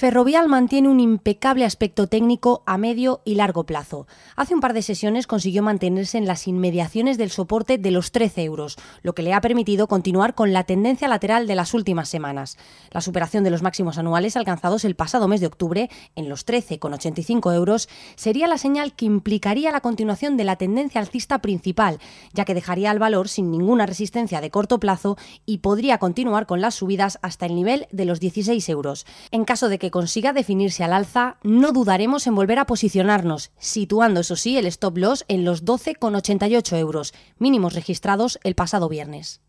Ferrovial mantiene un impecable aspecto técnico a medio y largo plazo. Hace un par de sesiones consiguió mantenerse en las inmediaciones del soporte de los 13 euros, lo que le ha permitido continuar con la tendencia lateral de las últimas semanas. La superación de los máximos anuales alcanzados el pasado mes de octubre, en los 13,85 euros, sería la señal que implicaría la continuación de la tendencia alcista principal, ya que dejaría al valor sin ninguna resistencia de corto plazo y podría continuar con las subidas hasta el nivel de los 16 euros. En caso de que consiga definirse al alza, no dudaremos en volver a posicionarnos, situando eso sí el stop loss en los 12,88 euros, mínimos registrados el pasado viernes.